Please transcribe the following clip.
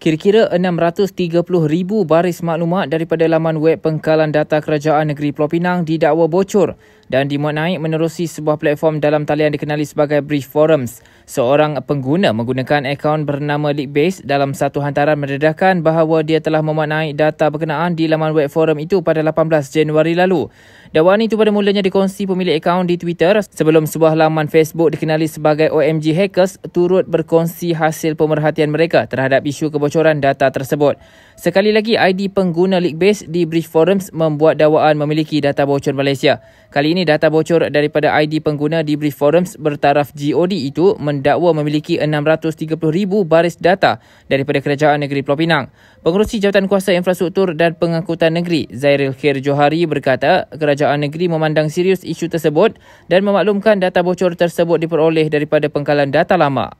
Kira-kira 630,000 baris maklumat daripada laman web pengkalan data kerajaan negeri Pulau Pinang didakwa bocor dan dimuat naik menerusi sebuah platform dalam talian dikenali sebagai Brief Forums. Seorang pengguna menggunakan akaun bernama Leakbase dalam satu hantaran mendedahkan bahawa dia telah memuat naik data berkenaan di laman web forum itu pada 18 Januari lalu. Dakwaan itu pada mulanya dikongsi pemilik akaun di Twitter sebelum sebuah laman Facebook dikenali sebagai OMG Hackers turut berkongsi hasil pemerhatian mereka terhadap isu kebocoran data tersebut. Sekali lagi, ID pengguna Leakbase di Brief Forums membuat dakwaan memiliki data bocor Malaysia. Kali ini ini data bocor daripada ID pengguna di Brief Forums bertaraf GOD itu mendakwa memiliki 630,000 baris data daripada Kerajaan Negeri Pulau Pinang. Pengurusi Jawatan Kuasa Infrastruktur dan Pengangkutan Negeri Zairil Khair Johari berkata Kerajaan Negeri memandang serius isu tersebut dan memaklumkan data bocor tersebut diperoleh daripada pengkalan data lama.